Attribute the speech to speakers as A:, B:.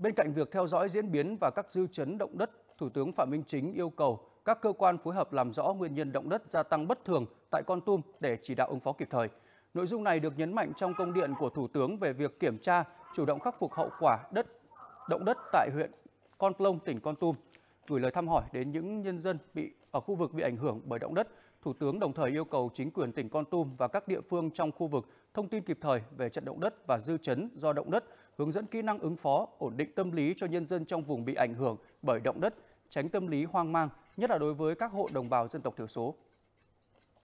A: Bên cạnh việc theo dõi diễn biến và các dư chấn động đất, Thủ tướng Phạm Minh Chính yêu cầu các cơ quan phối hợp làm rõ nguyên nhân động đất gia tăng bất thường tại Con Tum để chỉ đạo ứng phó kịp thời. Nội dung này được nhấn mạnh trong công điện của Thủ tướng về việc kiểm tra, chủ động khắc phục hậu quả đất động đất tại huyện Con Plong, tỉnh Con Tum gửi lời thăm hỏi đến những nhân dân bị ở khu vực bị ảnh hưởng bởi động đất. Thủ tướng đồng thời yêu cầu chính quyền tỉnh Con Tum và các địa phương trong khu vực thông tin kịp thời về trận động đất và dư chấn do động đất, hướng dẫn kỹ năng ứng phó, ổn định tâm lý cho nhân dân trong vùng bị ảnh hưởng bởi động đất, tránh tâm lý hoang mang, nhất là đối với các hộ đồng bào dân tộc thiểu số.